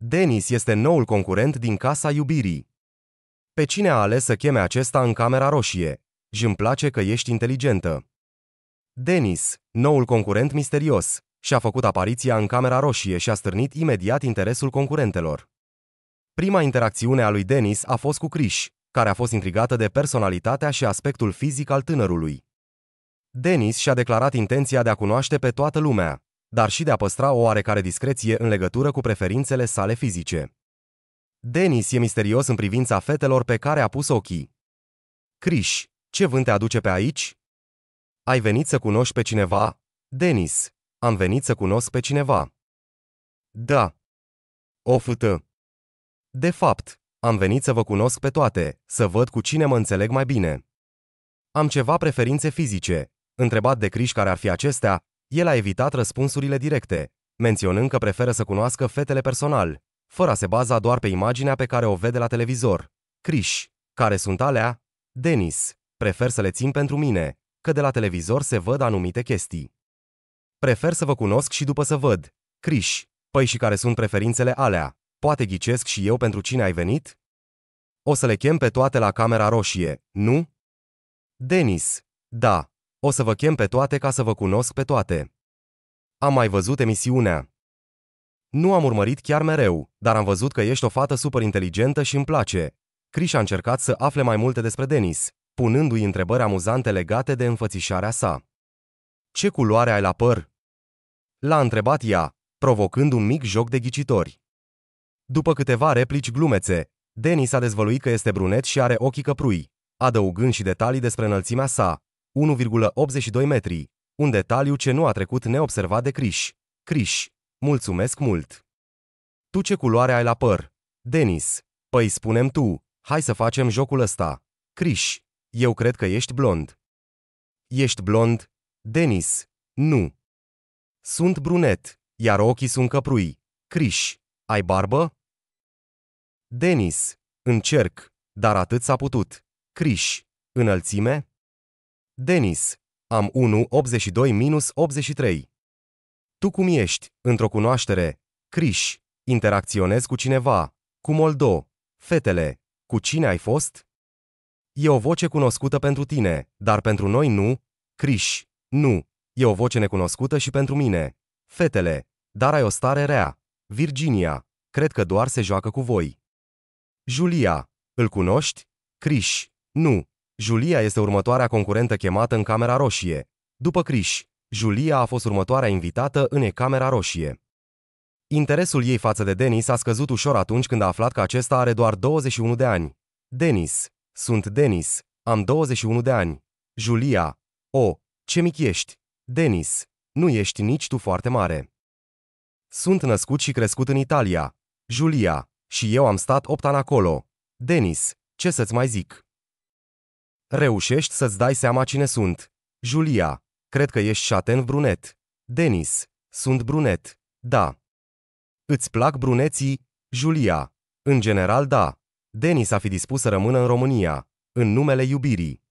Denis este noul concurent din Casa Iubirii. Pe cine a ales să cheme acesta în camera roșie? Și îmi place că ești inteligentă. Denis, noul concurent misterios, și-a făcut apariția în camera roșie și a stârnit imediat interesul concurentelor. Prima interacțiune a lui Denis a fost cu Criș, care a fost intrigată de personalitatea și aspectul fizic al tânărului. Denis și-a declarat intenția de a cunoaște pe toată lumea, dar și de a păstra o oarecare discreție în legătură cu preferințele sale fizice. Denis e misterios în privința fetelor pe care a pus ochii. Criș, ce vânt te aduce pe aici? Ai venit să cunoști pe cineva? Denis, am venit să cunosc pe cineva. Da. O Oftă. De fapt, am venit să vă cunosc pe toate, să văd cu cine mă înțeleg mai bine. Am ceva preferințe fizice. Întrebat de Criș care ar fi acestea, el a evitat răspunsurile directe, menționând că preferă să cunoască fetele personal, fără a se baza doar pe imaginea pe care o vede la televizor. Criș, care sunt alea? Denis, prefer să le țin pentru mine, că de la televizor se văd anumite chestii. Prefer să vă cunosc și după să văd. Criș, păi și care sunt preferințele alea? Poate ghicesc și eu pentru cine ai venit? O să le chem pe toate la camera roșie, nu? Denis, da, o să vă chem pe toate ca să vă cunosc pe toate. Am mai văzut emisiunea. Nu am urmărit chiar mereu, dar am văzut că ești o fată super inteligentă și îmi place. Chris a încercat să afle mai multe despre Denis, punându-i întrebări amuzante legate de înfățișarea sa. Ce culoare ai la păr? L-a întrebat ea, provocând un mic joc de ghicitori. După câteva replici glumețe, Denis a dezvăluit că este brunet și are ochii căprui, adăugând și detalii despre înălțimea sa, 1,82 metri, un detaliu ce nu a trecut neobservat de Criș. Criș, mulțumesc mult! Tu ce culoare ai la păr? Denis, păi spunem tu, hai să facem jocul ăsta. Criș, eu cred că ești blond. Ești blond? Denis, nu. Sunt brunet, iar ochii sunt căprui. Criș, ai barbă? Denis, încerc, dar atât s-a putut. Criș, înălțime? Denis, am 1, 82 minus 83. Tu cum ești, într-o cunoaștere, Criș, Interacționez cu cineva, cu Moldo, fetele, cu cine ai fost? E o voce cunoscută pentru tine, dar pentru noi nu, Criș, nu, e o voce necunoscută și pentru mine, fetele, dar ai o stare rea, Virginia, cred că doar se joacă cu voi. Julia, îl cunoști? Criș, nu, Julia este următoarea concurentă chemată în Camera Roșie. După Criș, Julia a fost următoarea invitată în Camera Roșie. Interesul ei față de Denis a scăzut ușor atunci când a aflat că acesta are doar 21 de ani. Denis. Sunt Denis. Am 21 de ani. Julia. O, ce mic ești. Denis. Nu ești nici tu foarte mare. Sunt născut și crescut în Italia. Julia. Și eu am stat 8 ani acolo. Denis. Ce să-ți mai zic? Reușești să-ți dai seama cine sunt. Julia, cred că ești șaten brunet. Denis, sunt brunet. Da. Îți plac bruneții? Julia, în general da. Denis a fi dispus să rămână în România, în numele iubirii.